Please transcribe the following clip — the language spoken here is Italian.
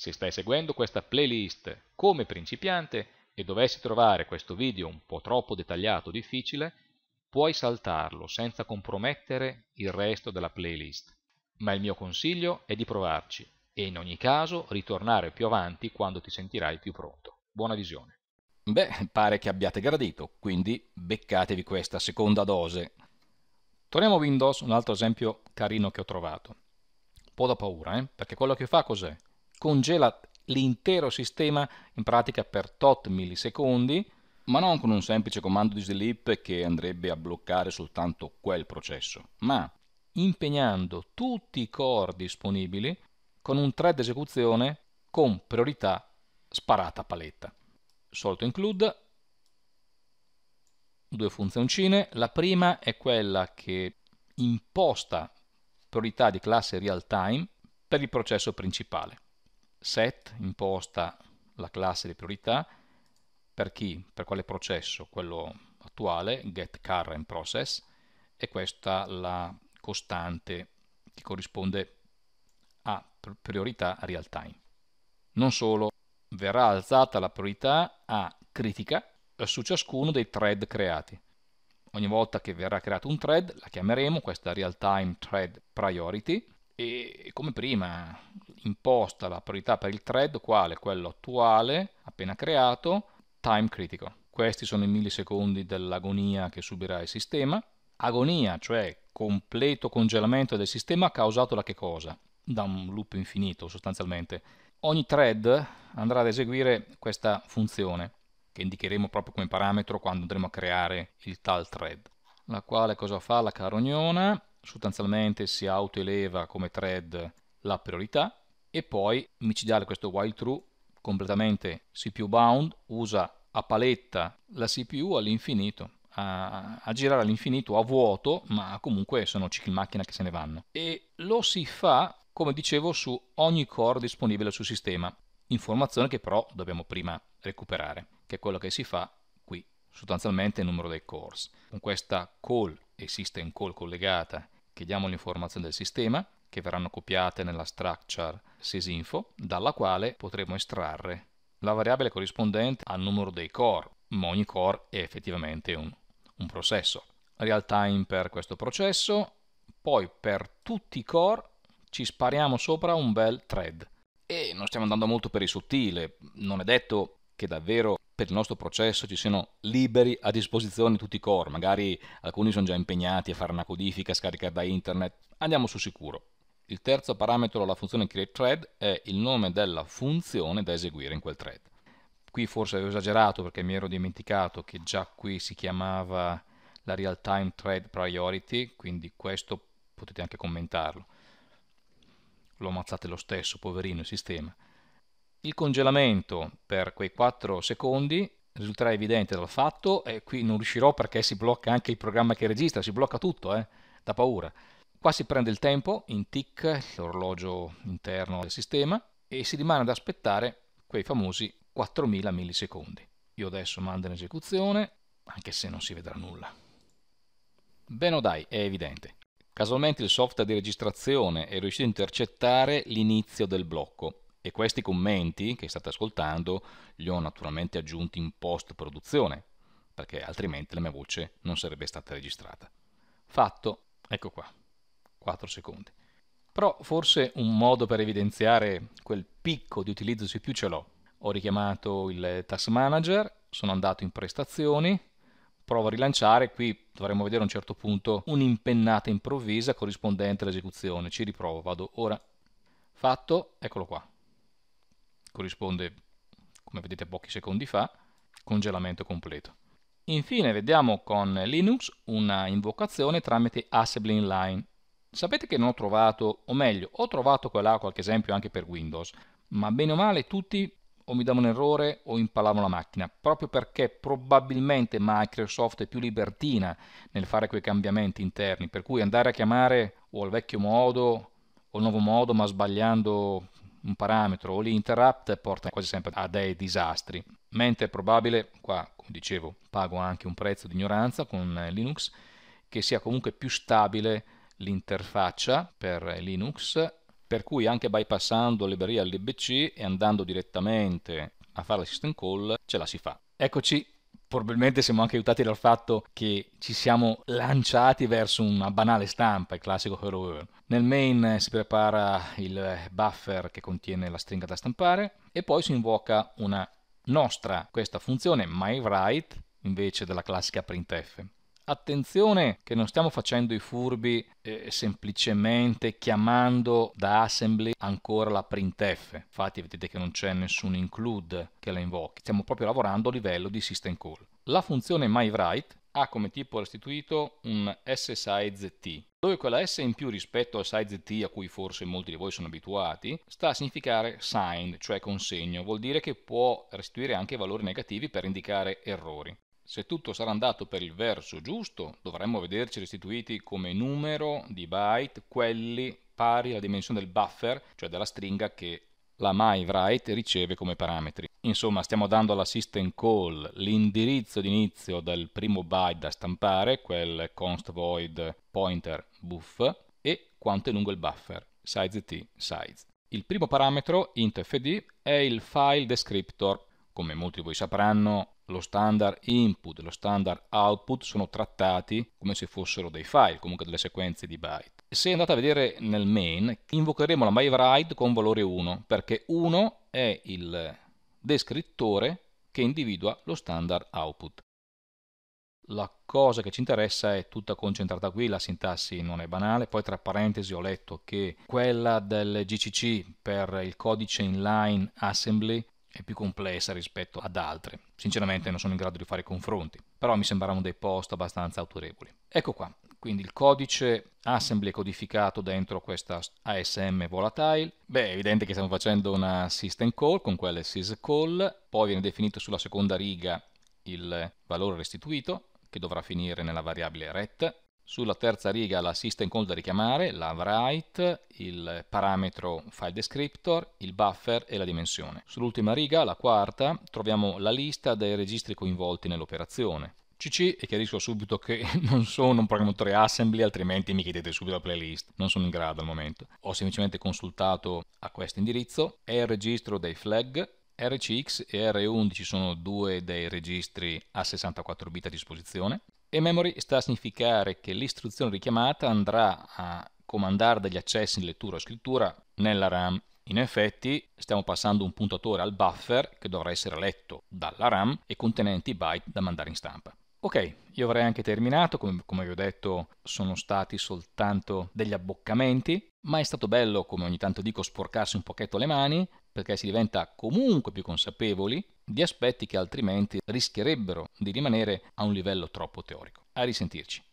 Se stai seguendo questa playlist come principiante e dovessi trovare questo video un po' troppo dettagliato o difficile, puoi saltarlo senza compromettere il resto della playlist. Ma il mio consiglio è di provarci e in ogni caso ritornare più avanti quando ti sentirai più pronto. Buona visione. Beh, pare che abbiate gradito, quindi beccatevi questa seconda dose. Torniamo a Windows, un altro esempio carino che ho trovato. Un po' da paura, eh? Perché quello che fa cos'è? congela l'intero sistema in pratica per tot millisecondi, ma non con un semplice comando di slip che andrebbe a bloccare soltanto quel processo, ma impegnando tutti i core disponibili con un thread esecuzione con priorità sparata a paletta. Solito include due funzioncine, la prima è quella che imposta priorità di classe real time per il processo principale set imposta la classe di priorità per chi, per quale processo, quello attuale, get current process, e questa la costante che corrisponde a priorità real time. Non solo, verrà alzata la priorità a critica su ciascuno dei thread creati. Ogni volta che verrà creato un thread la chiameremo questa real time thread priority e come prima imposta la priorità per il thread quale quello attuale appena creato, time critical. Questi sono i millisecondi dell'agonia che subirà il sistema. Agonia, cioè completo congelamento del sistema causato da che cosa? Da un loop infinito sostanzialmente. Ogni thread andrà ad eseguire questa funzione che indicheremo proprio come parametro quando andremo a creare il tal thread. La quale cosa fa la carognona? Sostanzialmente si autoeleva come thread la priorità e poi micidiale questo while true completamente CPU bound, usa a paletta la CPU all'infinito, a, a, girare all'infinito a vuoto, ma comunque sono cicli macchina che se ne vanno. E lo si fa, come dicevo, su ogni core disponibile sul sistema, informazione che però dobbiamo prima recuperare, che è quello che si fa qui, sostanzialmente il numero dei cores. Con questa call e system call collegata chiediamo l'informazione del sistema, che verranno copiate nella structure sysinfo, dalla quale potremo estrarre la variabile corrispondente al numero dei core, ma ogni core è effettivamente un, un processo. Real time per questo processo, poi per tutti i core ci spariamo sopra un bel thread. E non stiamo andando molto per il sottile, non è detto che davvero per il nostro processo ci siano liberi a disposizione tutti i core, magari alcuni sono già impegnati a fare una codifica, scaricare da internet, andiamo su sicuro. Il terzo parametro alla funzione createThread è il nome della funzione da eseguire in quel thread. Qui forse avevo esagerato perché mi ero dimenticato che già qui si chiamava la real-time thread priority, quindi questo potete anche commentarlo. Lo ammazzate lo stesso, poverino il sistema. Il congelamento per quei 4 secondi risulterà evidente dal fatto, e qui non riuscirò perché si blocca anche il programma che registra, si blocca tutto, eh, da paura. Qua si prende il tempo in tic, l'orologio interno del sistema, e si rimane ad aspettare quei famosi 4000 millisecondi. Io adesso mando in esecuzione, anche se non si vedrà nulla. Beh no dai, è evidente. Casualmente il software di registrazione è riuscito a intercettare l'inizio del blocco e questi commenti che state ascoltando li ho naturalmente aggiunti in post-produzione, perché altrimenti la mia voce non sarebbe stata registrata. Fatto, ecco qua. 4 secondi. Però forse un modo per evidenziare quel picco di utilizzo se più ce l'ho. Ho richiamato il Task Manager, sono andato in prestazioni, provo a rilanciare, qui dovremmo vedere a un certo punto un'impennata improvvisa corrispondente all'esecuzione. Ci riprovo, vado ora. Fatto, eccolo qua. Corrisponde, come vedete, pochi secondi fa, congelamento completo. Infine vediamo con Linux una invocazione tramite assembly inline Sapete che non ho trovato, o meglio, ho trovato qua e là qualche esempio anche per Windows, ma bene o male tutti o mi davano un errore o impalavano la macchina, proprio perché probabilmente Microsoft è più libertina nel fare quei cambiamenti interni, per cui andare a chiamare o al vecchio modo o al nuovo modo, ma sbagliando un parametro o l'interrupt porta quasi sempre a dei disastri, mentre è probabile, qua come dicevo, pago anche un prezzo di ignoranza con eh, Linux, che sia comunque più stabile l'interfaccia per Linux, per cui anche bypassando libreria libc e andando direttamente a fare la system call ce la si fa. Eccoci, probabilmente siamo anche aiutati dal fatto che ci siamo lanciati verso una banale stampa, il classico hello world. Nel main si prepara il buffer che contiene la stringa da stampare e poi si invoca una nostra, questa funzione, mywrite, invece della classica printf. Attenzione che non stiamo facendo i furbi eh, semplicemente chiamando da assembly ancora la printf, infatti vedete che non c'è nessun include che la invochi, stiamo proprio lavorando a livello di system call. La funzione myWrite ha come tipo restituito un ssizet, dove quella S in più rispetto al sizet a cui forse molti di voi sono abituati, sta a significare signed, cioè consegno, vuol dire che può restituire anche valori negativi per indicare errori. Se tutto sarà andato per il verso giusto, dovremmo vederci restituiti come numero di byte quelli pari alla dimensione del buffer, cioè della stringa che la MyWrite riceve come parametri. Insomma, stiamo dando alla system call l'indirizzo d'inizio del primo byte da stampare, quel const void pointer buff, e quanto è lungo il buffer, size t size. Il primo parametro, int fd, è il file descriptor. Come molti di voi sapranno, lo standard input e lo standard output sono trattati come se fossero dei file, comunque delle sequenze di byte. Se andate a vedere nel main, invocheremo la myWrite con valore 1, perché 1 è il descrittore che individua lo standard output. La cosa che ci interessa è tutta concentrata qui, la sintassi non è banale, poi tra parentesi ho letto che quella del GCC per il codice inline assembly è più complessa rispetto ad altre. Sinceramente non sono in grado di fare confronti, però mi sembravano dei post abbastanza autorevoli. Ecco qua, quindi il codice assembly è codificato dentro questa ASM volatile. Beh, è evidente che stiamo facendo una system call con quelle syscall, poi viene definito sulla seconda riga il valore restituito che dovrà finire nella variabile ret sulla terza riga la system call da richiamare, la write, il parametro file descriptor, il buffer e la dimensione. Sull'ultima riga, la quarta, troviamo la lista dei registri coinvolti nell'operazione. CC e chiarisco subito che non sono un programmatore assembly, altrimenti mi chiedete subito la playlist, non sono in grado al momento. Ho semplicemente consultato a questo indirizzo, è il registro dei flag, RCX e R11 sono due dei registri a 64 bit a disposizione. E memory sta a significare che l'istruzione richiamata andrà a comandare degli accessi in lettura o scrittura nella RAM. In effetti stiamo passando un puntatore al buffer che dovrà essere letto dalla RAM e contenenti i byte da mandare in stampa. Ok, io avrei anche terminato, come, come, vi ho detto sono stati soltanto degli abboccamenti, ma è stato bello, come ogni tanto dico, sporcarsi un pochetto le mani, perché si diventa comunque più consapevoli di aspetti che altrimenti rischierebbero di rimanere a un livello troppo teorico. A risentirci.